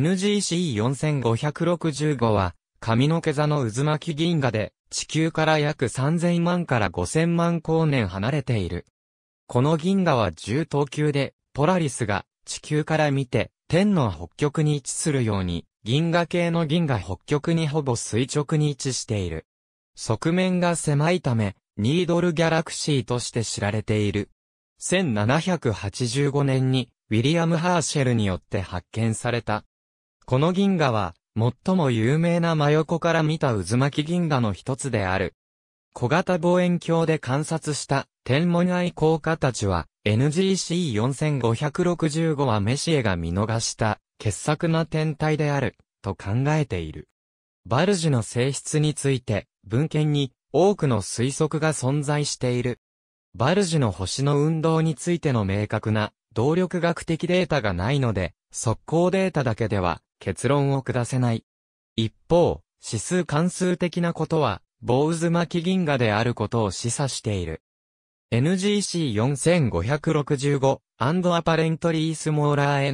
NGC4565 は、髪の毛座の渦巻き銀河で、地球から約3000万から5000万光年離れている。この銀河は重等級で、ポラリスが地球から見て天の北極に位置するように、銀河系の銀河北極にほぼ垂直に位置している。側面が狭いため、ニードルギャラクシーとして知られている。1785年に、ウィリアム・ハーシェルによって発見された。この銀河は、最も有名な真横から見た渦巻き銀河の一つである。小型望遠鏡で観察した天文愛好家たちは NGC4565 はメシエが見逃した傑作な天体であると考えている。バルジの性質について文献に多くの推測が存在している。バルジの星の運動についての明確な動力学的データがないので、速攻データだけでは結論を下せない。一方、指数関数的なことは、棒渦巻き銀河であることを示唆している。NGC4565 アパレントリースモーラー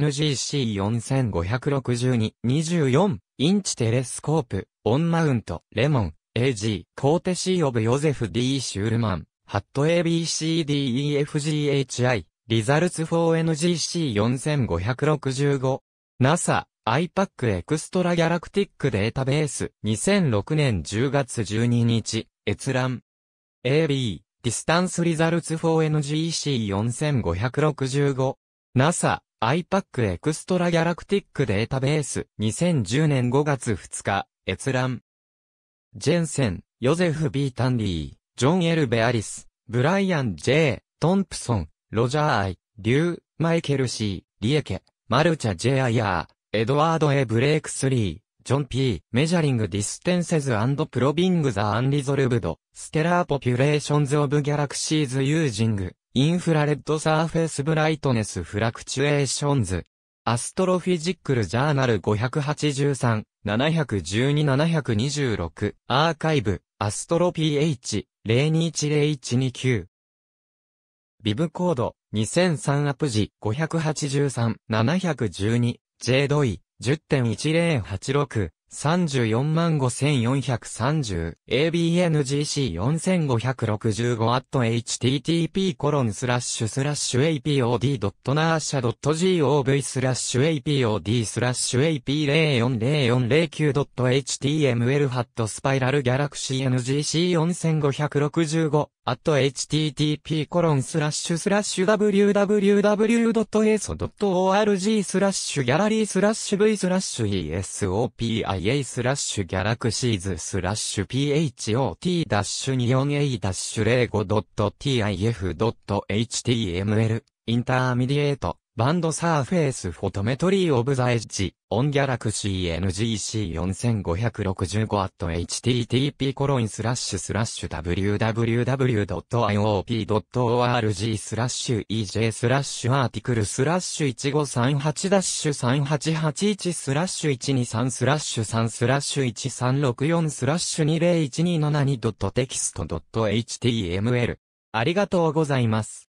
NGC4562-24 インチテレスコープオンマウントレモン AG コーテシーオブヨゼフ D シュールマンハット ABCDEFGHI リザルツ 4NGC4565 NASA iPac エクストラギャラクティックデータベース2006年10月12日閲覧 AB ディスタンスリザルツ 4NGEC4565 NASA iPac エクストラギャラクティックデータベース2010年5月2日閲覧ジェンセン、ヨゼフ・ B・ タンリー、ジョン・エル・ベアリス、ブライアン・ J・ トンプソン、ロジャー・アイ、リュウ、マイケル・ C・ リエケ、マルチャ・ジェアイアー、エドワード・エブレイク3、ジョン・ P、メジャリング・ディステンセズ・プロビング・ザ・アンリゾルブド、ステラー・ポピュレーションズ・オブ・ギャラクシーズ・ユージング、インフラレッド・サーフェス・ブライトネス・フラクチュエーションズ、アストロフィジックル・ジャーナル583、712-726、アーカイブ、アストロ PH、021019。ビブコード、2003アプジ、583、712、J ドイ、10.1086、345,430、abngc4565 at http コロンスラッシュスラッシュ apod.narsha.gov スラッシュ apod スラッシュ ap040409.html ハットスパイラルギャラクシー ngc4565 at http コロンスラッシュスラッシュ www.aso.org スラッシュギャラリースラッシュ v スラッシュ esopia スラッシュギャラクシーズスラッシュ phot-24a-05.tif.html インターミディエートバンドサーフェイスフォトメトリーオブザエッジ、オンギャラクシー NGC4565 ット http コロンスラッシュスラッシュ www.iop.org スラッシュ ej スラッシュアーティクルスラッシュ1538ダッシュ3881スラッシュ123スラッシュ3スラッシュ1364スラッシュ20127 2 t e x t h t m l ありがとうございます。